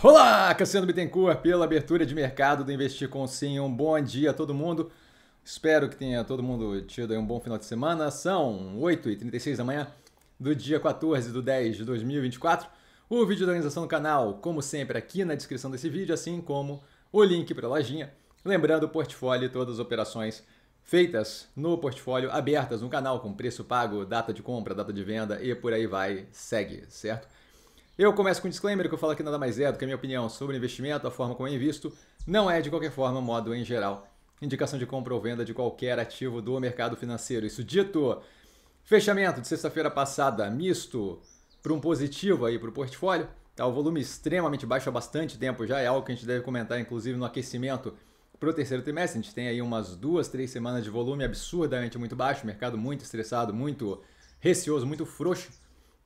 Olá, Cassiano Bittencourt, pela abertura de mercado do Investir com Sim. Um bom dia a todo mundo. Espero que tenha todo mundo tido um bom final de semana. São 8h36 da manhã do dia 14 de 10 de 2024. O vídeo da organização do canal, como sempre, aqui na descrição desse vídeo, assim como o link para a lojinha. Lembrando o portfólio e todas as operações feitas no portfólio, abertas no canal, com preço pago, data de compra, data de venda e por aí vai, segue, certo? Eu começo com um disclaimer que eu falo que nada mais é do que a minha opinião sobre investimento, a forma como eu é invisto, não é de qualquer forma, modo em geral, indicação de compra ou venda de qualquer ativo do mercado financeiro. Isso dito, fechamento de sexta-feira passada, misto para um positivo aí para o portfólio, tá? O volume extremamente baixo há bastante tempo já, é algo que a gente deve comentar inclusive no aquecimento para o terceiro trimestre. A gente tem aí umas duas, três semanas de volume absurdamente muito baixo, mercado muito estressado, muito receoso, muito frouxo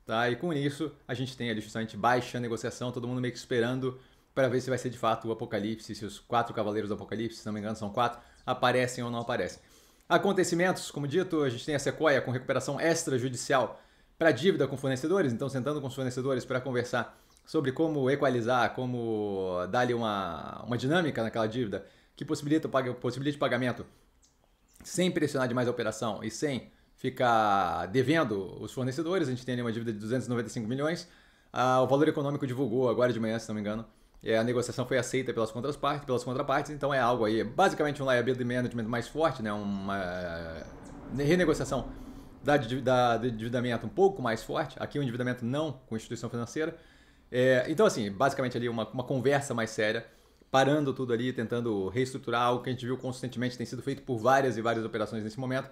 Tá? E com isso, a gente tem ali justamente baixa negociação, todo mundo meio que esperando para ver se vai ser de fato o Apocalipse, se os quatro cavaleiros do Apocalipse, se não me engano são quatro, aparecem ou não aparecem. Acontecimentos, como dito, a gente tem a Sequoia com recuperação extrajudicial para dívida com fornecedores, então sentando com os fornecedores para conversar sobre como equalizar, como dar-lhe uma, uma dinâmica naquela dívida que possibilita, possibilite pagamento sem pressionar demais a operação e sem fica devendo os fornecedores, a gente tem ali uma dívida de 295 milhões. Ah, o valor econômico divulgou agora de manhã, se não me engano. É, a negociação foi aceita pelas contrapartes, pelas contrapartes, então é algo aí, basicamente um liability management mais forte, né? uma eh, renegociação da, da, do endividamento um pouco mais forte, aqui o um endividamento não com instituição financeira. É, então, assim, basicamente ali uma, uma conversa mais séria, parando tudo ali, tentando reestruturar algo que a gente viu consistentemente, tem sido feito por várias e várias operações nesse momento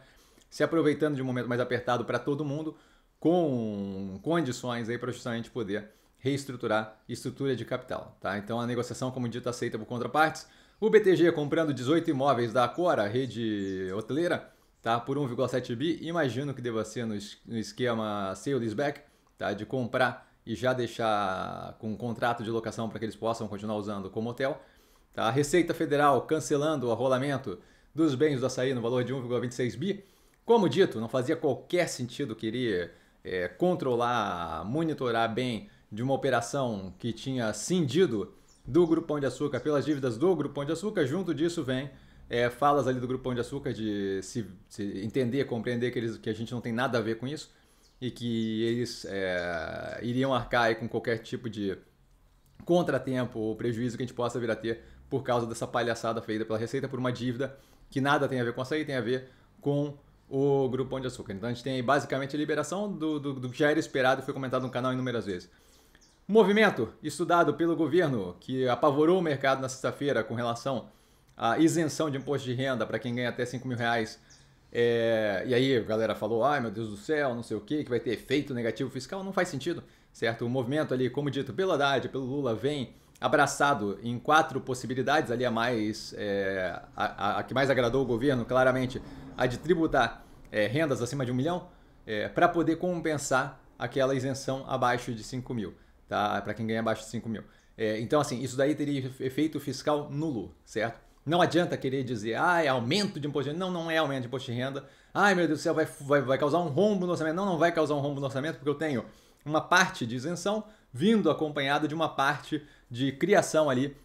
se aproveitando de um momento mais apertado para todo mundo, com condições aí para justamente poder reestruturar estrutura de capital. Tá? Então a negociação, como dito, aceita por contrapartes. O BTG comprando 18 imóveis da Cora, rede hoteleira, tá? por 1,7 bi. Imagino que deva ser no, esquema sales back, tá? de comprar e já deixar com um contrato de locação para que eles possam continuar usando como hotel. Tá? A Receita Federal cancelando o arrolamento dos bens do açaí no valor de 1,26 bi. Como dito, não fazia qualquer sentido querer é, controlar, monitorar bem de uma operação que tinha cindido do Grupão de Açúcar pelas dívidas do Grupão de Açúcar. Junto disso vem é, falas ali do Grupão de Açúcar de se, se, entender, compreender que, eles, que a gente não tem nada a ver com isso e que eles é, iriam arcar com qualquer tipo de contratempo ou prejuízo que a gente possa vir a ter por causa dessa palhaçada feita pela Receita por uma dívida que nada tem a ver com açaí, tem a ver com o Grupo Pão de Açúcar. Então a gente tem aí basicamente a liberação do, do, do que já era esperado e foi comentado no canal inúmeras vezes. Movimento estudado pelo governo que apavorou o mercado na sexta-feira com relação à isenção de imposto de renda para quem ganha até 5 mil reais. É, e aí a galera falou, ai meu Deus do céu, não sei o que, que vai ter efeito negativo fiscal. Não faz sentido, certo? O movimento ali, como dito pelo Haddad, pelo Lula, vem abraçado em quatro possibilidades ali a mais, é, a, a, a que mais agradou o governo, claramente a de tributar é, rendas acima de um milhão, é, eh, para poder compensar aquela isenção abaixo de 5 mil, tá? para quem ganha abaixo de 5 mil. É, então, assim, isso daí teria efeito fiscal nulo, certo? Não adianta querer dizer, ah, é aumento de imposto de renda. Não, não é aumento de imposto de renda. Ai, meu Deus do céu, vai, vai, vai causar um rombo no orçamento. Não, não vai causar um rombo no orçamento, porque eu tenho uma parte de isenção vindo acompanhada de uma parte de criação ali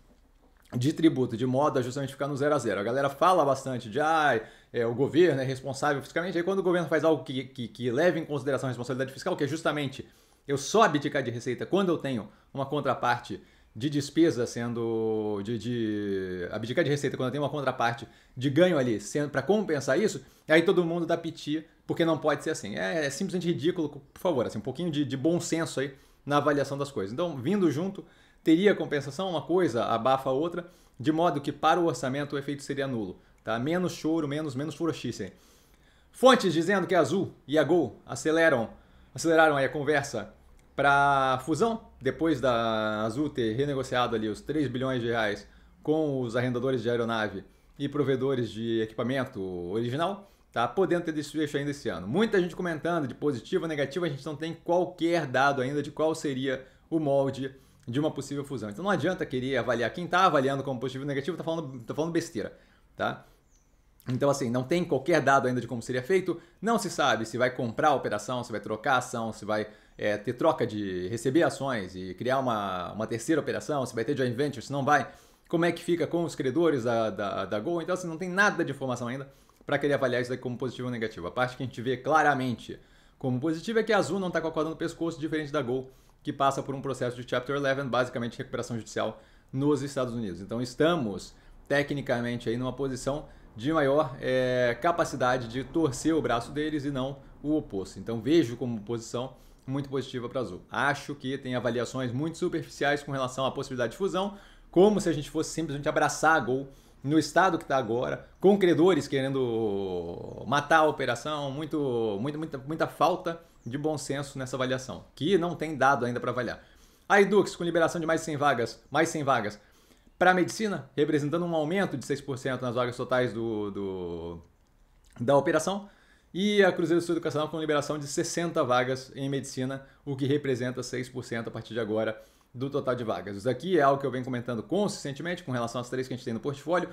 de tributo, de modo a justamente ficar no zero a zero. A galera fala bastante de, ai, ah, é, o governo é responsável fiscalmente. Aí quando o governo faz algo que, que, que leve em consideração a responsabilidade fiscal, que é justamente eu só abdicar de receita quando eu tenho uma contraparte de despesa sendo. De, de, abdicar de receita quando eu tenho uma contraparte de ganho ali sendo para compensar isso, aí todo mundo dá piti, porque não pode ser assim. É, é simplesmente ridículo, por favor, assim, um pouquinho de, de, bom senso aí na avaliação das coisas. Então, vindo junto, teria compensação, uma coisa abafa a outra, de modo que para o orçamento o efeito seria nulo. Tá? Menos choro, menos, menos furoshisen. Fontes dizendo que a é Azul e a Gol aceleram, aceleraram a conversa para fusão, depois da Azul ter renegociado ali os 3 bilhões de reais com os arrendadores de aeronave e provedores de equipamento original, tá? Podendo ter desfecho ainda esse ano. Muita gente comentando de positivo ou negativo, a gente não tem qualquer dado ainda de qual seria o molde de uma possível fusão. Então não adianta querer avaliar quem está avaliando como positivo ou negativo, está falando, tá falando besteira, tá? Então, assim, não tem qualquer dado ainda de como seria feito, não se sabe se vai comprar a operação, se vai trocar a ação, se vai é, ter troca de receber ações e criar uma, uma terceira operação, se vai ter joint venture, se não vai, como é que fica com os credores da, da, da Gol. Então, assim, não tem nada de informação ainda para querer avaliar isso daqui como positivo ou negativo. A parte que a gente vê claramente como positivo é que a Azul não está com a corda no pescoço, diferente da Gol, que passa por um processo de Chapter 11, basicamente recuperação judicial nos Estados Unidos. Então, estamos tecnicamente aí numa posição de maior é, capacidade de torcer o braço deles e não o oposto. Então vejo como posição muito positiva para Azul. Acho que tem avaliações muito superficiais com relação à possibilidade de fusão, como se a gente fosse simplesmente abraçar a Gol no estado que está agora, com credores querendo matar a operação, muito, muito, muita, muita falta de bom senso nessa avaliação, que não tem dado ainda para avaliar. A Edux com liberação de mais 100 vagas, mais 100 vagas, para a medicina, representando um aumento de 6% nas vagas totais do, do, da operação. E a Cruzeiro do Sul Educacional com liberação de 60 vagas em medicina, o que representa 6% a partir de agora do total de vagas. Isso aqui é algo que eu venho comentando consistentemente com relação às três que a gente tem no portfólio,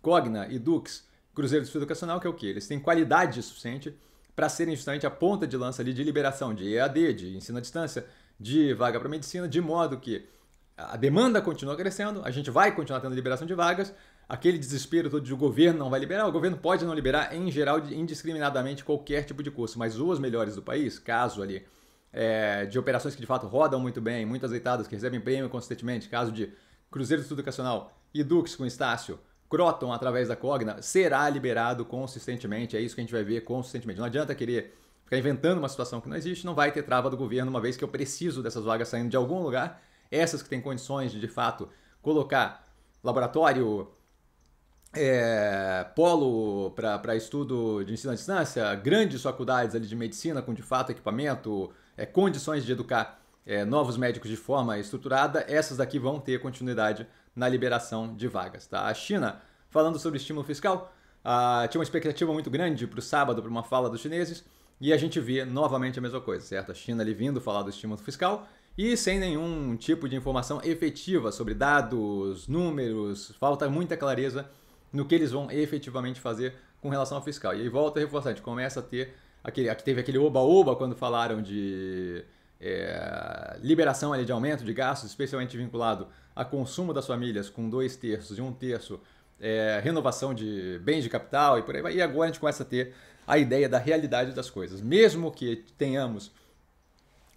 Cogna e Dux, Cruzeiro do Sul Educacional, que é o que? Eles têm qualidade suficiente para serem justamente a ponta de lança ali de liberação de EAD, de ensino à distância, de vaga para medicina, de modo que a demanda continua crescendo, a gente vai continuar tendo liberação de vagas, aquele desespero todo de o governo não vai liberar, o governo pode não liberar em geral indiscriminadamente qualquer tipo de curso, mas os melhores do país, caso ali é, de operações que de fato rodam muito bem, muito azeitadas, que recebem prêmio consistentemente, caso de Cruzeiro do Estudo Educacional, Edux com Estácio, Croton através da Cogna, será liberado consistentemente, é isso que a gente vai ver consistentemente. Não adianta querer ficar inventando uma situação que não existe, não vai ter trava do governo, uma vez que eu preciso dessas vagas saindo de algum lugar, essas que têm condições de, de fato, colocar laboratório, é, polo para estudo de ensino à distância, grandes faculdades ali de medicina com de fato equipamento, é, condições de educar é, novos médicos de forma estruturada, essas daqui vão ter continuidade na liberação de vagas. Tá? A China, falando sobre estímulo fiscal, ah, tinha uma expectativa muito grande para o sábado, para uma fala dos chineses, e a gente vê novamente a mesma coisa, certo? A China ali vindo falar do estímulo fiscal, e sem nenhum tipo de informação efetiva sobre dados, números, falta muita clareza no que eles vão efetivamente fazer com relação ao fiscal. E aí volta a reforçar, a gente começa a ter aquele, teve aquele oba-oba quando falaram de é, liberação ali de aumento de gastos, especialmente vinculado a consumo das famílias com dois terços e um terço, é, renovação de bens de capital e por aí vai. E agora a gente começa a ter a ideia da realidade das coisas. Mesmo que tenhamos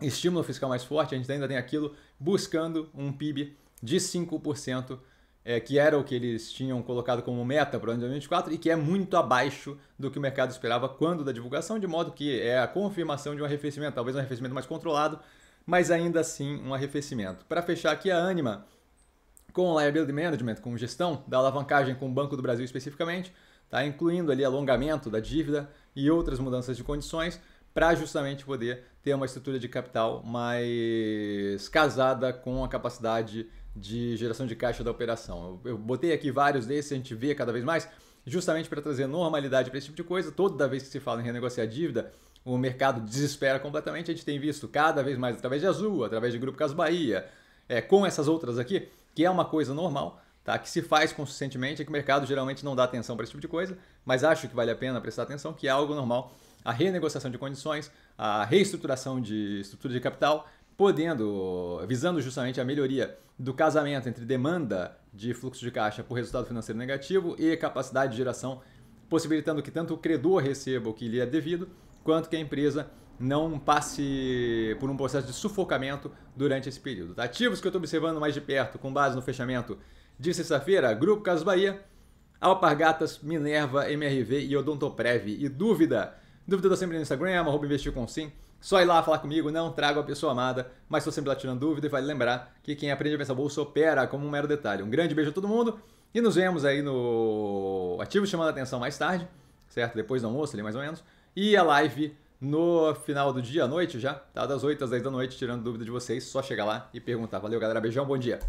estímulo fiscal mais forte, a gente ainda tem aquilo buscando um PIB de 5%, é, que era o que eles tinham colocado como meta para o ano de 2024 e que é muito abaixo do que o mercado esperava quando da divulgação, de modo que é a confirmação de um arrefecimento, talvez um arrefecimento mais controlado, mas ainda assim um arrefecimento. Para fechar aqui a Anima, com o liability management, com gestão da alavancagem com o Banco do Brasil especificamente, tá? incluindo ali alongamento da dívida e outras mudanças de condições, para justamente poder ter uma estrutura de capital mais casada com a capacidade de geração de caixa da operação. Eu, eu botei aqui vários desses, a gente vê cada vez mais, justamente para trazer normalidade para esse tipo de coisa. Toda vez que se fala em renegociar dívida, o mercado desespera completamente. A gente tem visto cada vez mais através de Azul, através de Grupo Caso Bahia, é, com essas outras aqui, que é uma coisa normal, tá? que se faz consistentemente, é que o mercado geralmente não dá atenção para esse tipo de coisa, mas acho que vale a pena prestar atenção, que é algo normal a renegociação de condições, a reestruturação de estrutura de capital, podendo, visando justamente a melhoria do casamento entre demanda de fluxo de caixa por resultado financeiro negativo e capacidade de geração, possibilitando que tanto o credor receba o que lhe é devido, quanto que a empresa não passe por um processo de sufocamento durante esse período. Tá? Ativos que eu estou observando mais de perto, com base no fechamento de sexta-feira, Grupo Casas Bahia, Alpargatas, Minerva, MRV e Odontoprev. E dúvida Dúvida eu sempre no Instagram, arroba investir com sim. Só ir lá falar comigo, não trago a pessoa amada, mas estou sempre lá tirando dúvida e vale lembrar que quem aprende a pensar bolsa opera como um mero detalhe. Um grande beijo a todo mundo e nos vemos aí no Ativo Chamando a Atenção mais tarde, certo? Depois do almoço ali mais ou menos. E a live no final do dia, à noite já, tá? Das 8 às 10 da noite, tirando dúvida de vocês. Só chegar lá e perguntar. Valeu, galera. Beijão, bom dia.